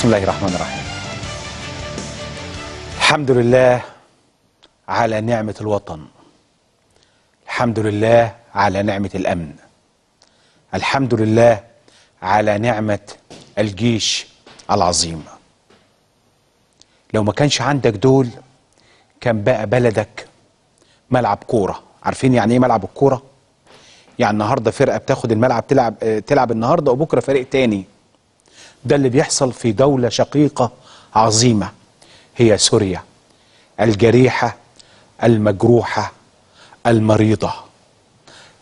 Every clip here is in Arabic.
بسم الله الرحمن الرحيم الحمد لله على نعمة الوطن الحمد لله على نعمة الأمن الحمد لله على نعمة الجيش العظيم لو ما كانش عندك دول كان بقى بلدك ملعب كورة عارفين يعني ايه ملعب الكورة؟ يعني النهارده فرقة بتاخد الملعب تلعب آه، تلعب النهارده وبكره فريق تاني ده اللي بيحصل في دولة شقيقة عظيمة هي سوريا الجريحة المجروحة المريضة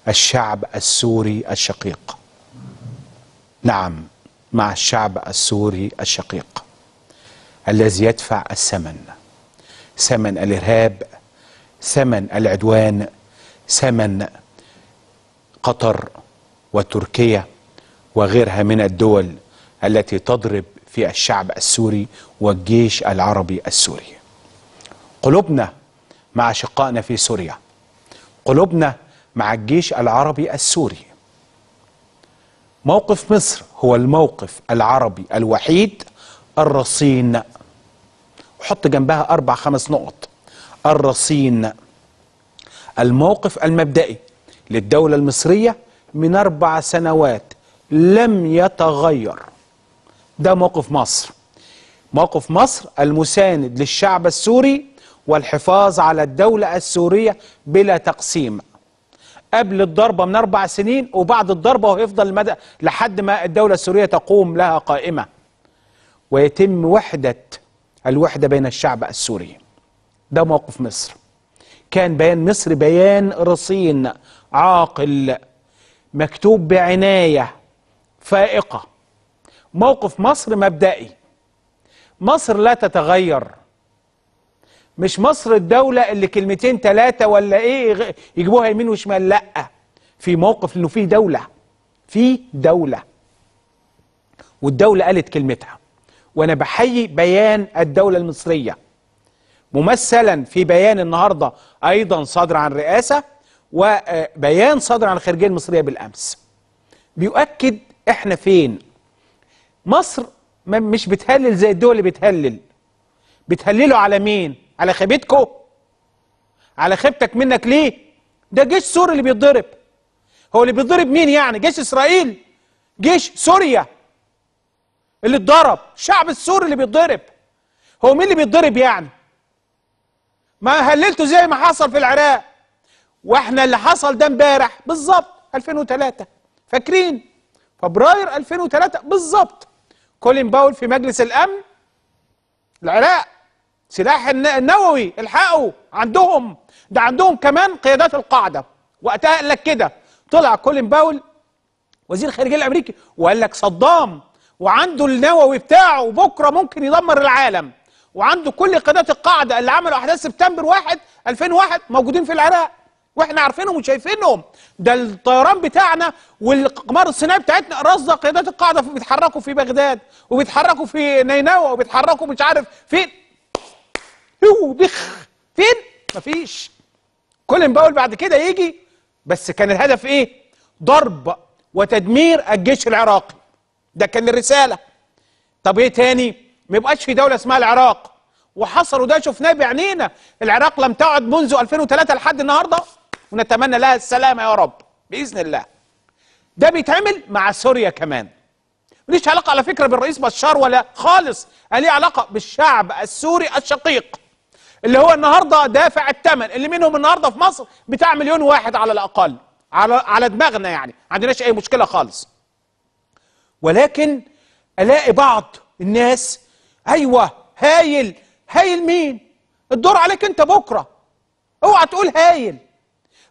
الشعب السوري الشقيق نعم مع الشعب السوري الشقيق الذي يدفع الثمن ثمن الإرهاب ثمن العدوان ثمن قطر وتركيا وغيرها من الدول التي تضرب في الشعب السوري والجيش العربي السوري قلوبنا مع شقائنا في سوريا قلوبنا مع الجيش العربي السوري موقف مصر هو الموقف العربي الوحيد الرصين وحط جنبها أربع خمس نقط الرصين الموقف المبدئي للدولة المصرية من أربع سنوات لم يتغير ده موقف مصر موقف مصر المساند للشعب السوري والحفاظ على الدولة السورية بلا تقسيم قبل الضربة من أربع سنين وبعد الضربة ويفضل مدى لحد ما الدولة السورية تقوم لها قائمة ويتم وحدة الوحدة بين الشعب السوري ده موقف مصر كان بيان مصر بيان رصين عاقل مكتوب بعناية فائقة موقف مصر مبدئي مصر لا تتغير مش مصر الدولة اللي كلمتين ثلاثة ولا ايه يجيبوها يمين وشمال لا في موقف انه في دولة في دولة والدولة قالت كلمتها وانا بحيي بيان الدولة المصرية ممثلا في بيان النهاردة ايضا صادر عن رئاسة وبيان صادر عن الخارجية المصرية بالامس بيؤكد احنا فين مصر مش بتهلل زي الدول اللي بتهلل بتهللوا على مين على خيبتكو على خيبتك منك ليه ده جيش سوري اللي بيتضرب هو اللي بيتضرب مين يعني جيش اسرائيل جيش سوريا اللي اتضرب الشعب السوري اللي بيتضرب هو مين اللي بيتضرب يعني ما هللته زي ما حصل في العراق واحنا اللي حصل ده امبارح بالظبط 2003 فاكرين فبراير 2003 بالظبط كولين باول في مجلس الامن العراق سلاح النووي الحقوا عندهم ده عندهم كمان قيادات القاعده وقتها قال لك كده طلع كولين باول وزير الخارجيه الامريكي وقال لك صدام وعنده النووي بتاعه وبكره ممكن يدمر العالم وعنده كل قيادات القاعده اللي عملوا احداث سبتمبر 1 2001 موجودين في العراق واحنا عارفينهم وشايفينهم ده الطيران بتاعنا والقمار الصناعي بتاعتنا رصد قيادات القاعده بيتحركوا في بغداد وبيتحركوا في نينوى وبيتحركوا مش عارف فين هو بخ فين مفيش كولين باول بعد كده يجي بس كان الهدف ايه ضرب وتدمير الجيش العراقي ده كان الرساله طب ايه تاني ما يبقاش في دوله اسمها العراق وحصل وده شفناه بعنينا العراق لم تعد منذ 2003 لحد النهارده ونتمنى لها السلامه يا رب باذن الله ده بيتعمل مع سوريا كمان ليش علاقه على فكره بالرئيس بشار ولا خالص ليه علاقه بالشعب السوري الشقيق اللي هو النهارده دافع الثمن اللي منهم النهارده في مصر بتاع مليون واحد على الاقل على على دماغنا يعني ما عندناش اي مشكله خالص ولكن الاقي بعض الناس ايوه هايل هايل مين الدور عليك انت بكره اوعى تقول هايل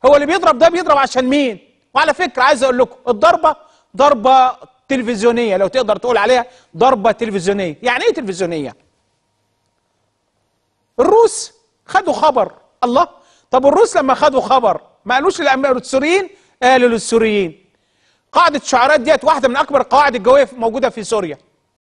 هو اللي بيضرب ده بيضرب عشان مين وعلى فكره عايز اقول لكم الضربه ضربه تلفزيونيه لو تقدر تقول عليها ضربه تلفزيونيه يعني ايه تلفزيونيه الروس خدوا خبر الله طب الروس لما خدوا خبر ما قالوش للسوريين قالوا للسوريين قاعده الشعارات ديت واحده من اكبر القواعد الجويه موجوده في سوريا